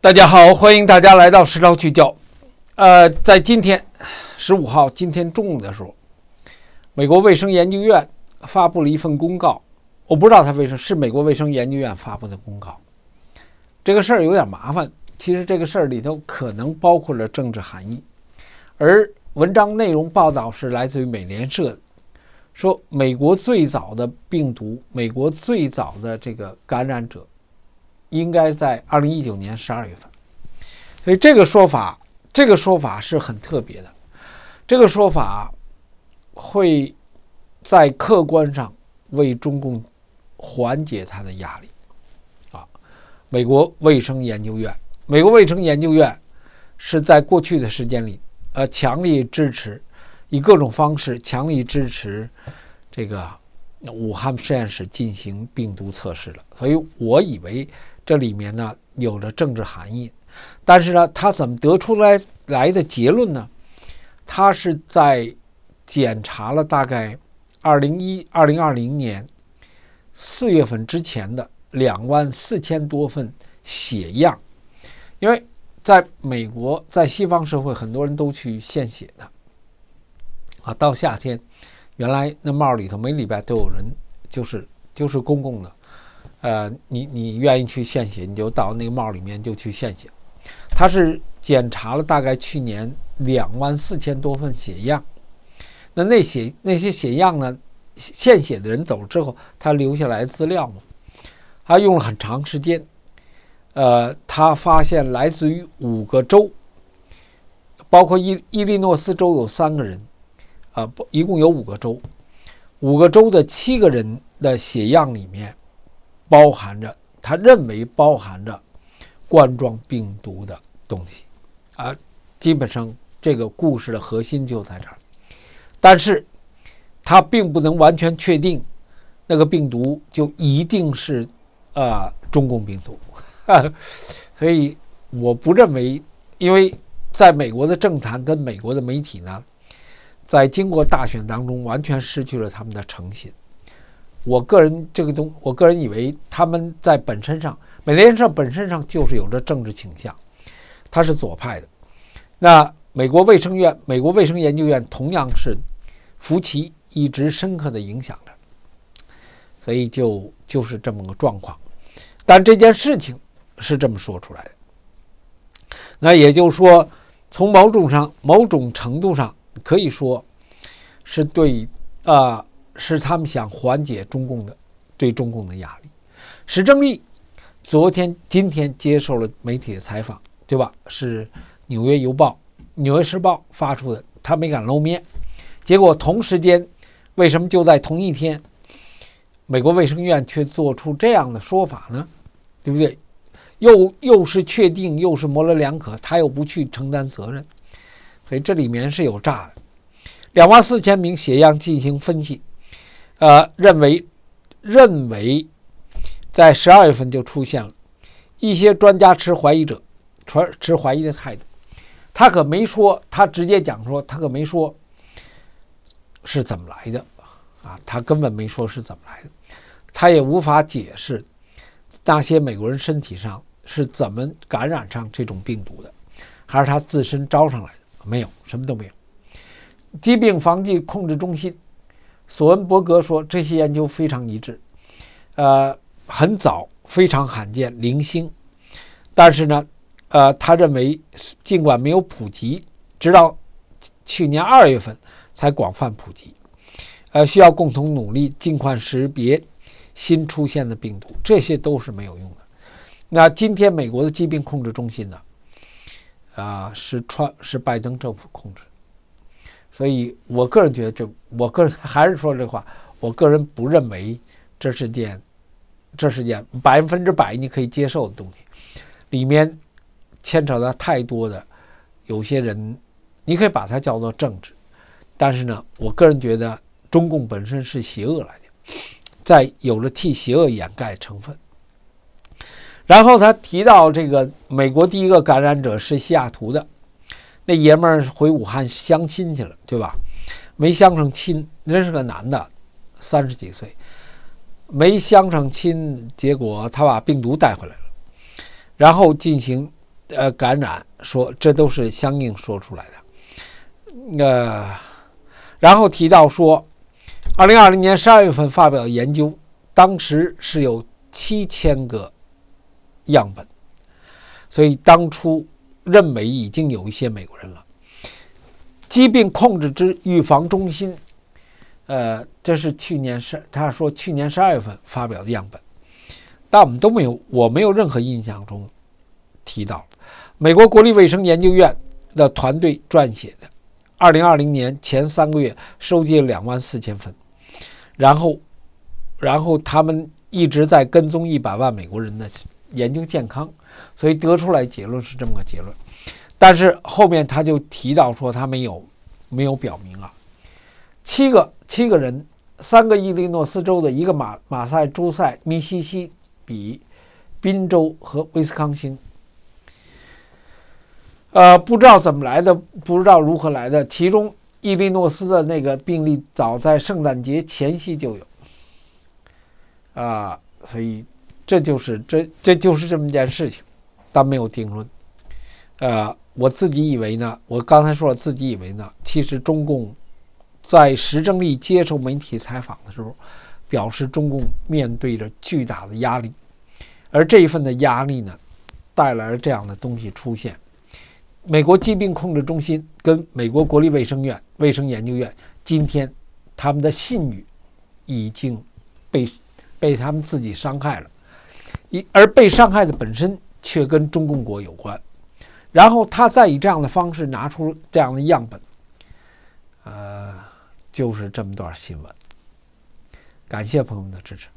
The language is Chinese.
大家好，欢迎大家来到实操聚焦。呃，在今天十五号今天中午的时候，美国卫生研究院发布了一份公告。我不知道它什么是美国卫生研究院发布的公告，这个事儿有点麻烦。其实这个事儿里头可能包括了政治含义，而文章内容报道是来自于美联社，说美国最早的病毒，美国最早的这个感染者。应该在二零一九年十二月份，所以这个说法，这个说法是很特别的，这个说法会在客观上为中共缓解他的压力。啊，美国卫生研究院，美国卫生研究院是在过去的时间里，呃，强力支持，以各种方式强力支持这个武汉实验室进行病毒测试了，所以我以为。这里面呢有着政治含义，但是呢，他怎么得出来来的结论呢？他是在检查了大概二零一二零二零年四月份之前的两万四千多份血样，因为在美国，在西方社会，很多人都去献血的啊。到夏天，原来那帽里头每礼拜都有人，就是就是公共的。呃，你你愿意去献血，你就到那个帽里面就去献血。他是检查了大概去年两万四千多份血样，那那血那些血样呢？献血的人走了之后，他留下来资料嘛，他用了很长时间。呃，他发现来自于五个州，包括伊伊利诺斯州有三个人，啊，不，一共有五个州，五个州的七个人的血样里面。包含着他认为包含着冠状病毒的东西啊，基本上这个故事的核心就在这儿。但是，他并不能完全确定那个病毒就一定是呃中共病毒，所以我不认为，因为在美国的政坛跟美国的媒体呢，在经过大选当中完全失去了他们的诚信。我个人这个东，我个人以为他们在本身上，美联社本身上就是有着政治倾向，它是左派的。那美国卫生院、美国卫生研究院同样是福奇一直深刻的影响着，所以就就是这么个状况。但这件事情是这么说出来的，那也就是说，从某种上、某种程度上，可以说是对啊。是他们想缓解中共的对中共的压力。史正义昨天、今天接受了媒体的采访，对吧？是《纽约邮报》、《纽约时报》发出的，他没敢露面。结果同时间，为什么就在同一天，美国卫生院却做出这样的说法呢？对不对？又又是确定，又是模棱两可，他又不去承担责任，所以这里面是有诈的。两万四千名血样进行分析。呃，认为认为在十二月份就出现了，一些专家持怀疑者，持持怀疑的态度。他可没说，他直接讲说他可没说是怎么来的啊，他根本没说是怎么来的，他也无法解释那些美国人身体上是怎么感染上这种病毒的，还是他自身招上来的？没有什么都没有，疾病防治控制中心。索恩伯格说：“这些研究非常一致，呃，很早，非常罕见，零星。但是呢，呃，他认为尽管没有普及，直到去年二月份才广泛普及，呃，需要共同努力，尽快识别新出现的病毒，这些都是没有用的。那今天美国的疾病控制中心呢？啊，是创，是拜登政府控制。”所以，我个人觉得，这我个人还是说这话，我个人不认为这是件，这是件百分之百你可以接受的东西，里面牵扯到太多的有些人，你可以把它叫做政治，但是呢，我个人觉得中共本身是邪恶来的，在有了替邪恶掩盖成分，然后他提到这个美国第一个感染者是西雅图的。那爷们儿回武汉相亲去了，对吧？没相成亲，真是个男的，三十几岁，没相成亲，结果他把病毒带回来了，然后进行呃感染，说这都是相应说出来的。呃，然后提到说，二零二零年十二月份发表研究，当时是有七千个样本，所以当初。认为已经有一些美国人了。疾病控制之预防中心，呃，这是去年十，他说去年十二月份发表的样本，但我们都没有，我没有任何印象中提到。美国国立卫生研究院的团队撰写的，二零二零年前三个月收集了两万四千份，然后，然后他们一直在跟踪一百万美国人的。研究健康，所以得出来结论是这么个结论。但是后面他就提到说，他没有没有表明啊，七个七个人，三个伊利诺斯州的，一个马马赛诸塞、密西西比、宾州和威斯康星。呃，不知道怎么来的，不知道如何来的。其中伊利诺斯的那个病例，早在圣诞节前夕就有。啊，所以。这就是这这就是这么件事情，但没有定论。呃，我自己以为呢，我刚才说了，自己以为呢，其实中共在石正丽接受媒体采访的时候，表示中共面对着巨大的压力，而这一份的压力呢，带来了这样的东西出现：美国疾病控制中心跟美国国立卫生院卫生研究院今天他们的信誉已经被被他们自己伤害了。一而被伤害的本身却跟中共国有关，然后他再以这样的方式拿出这样的样本，呃，就是这么段新闻。感谢朋友们的支持。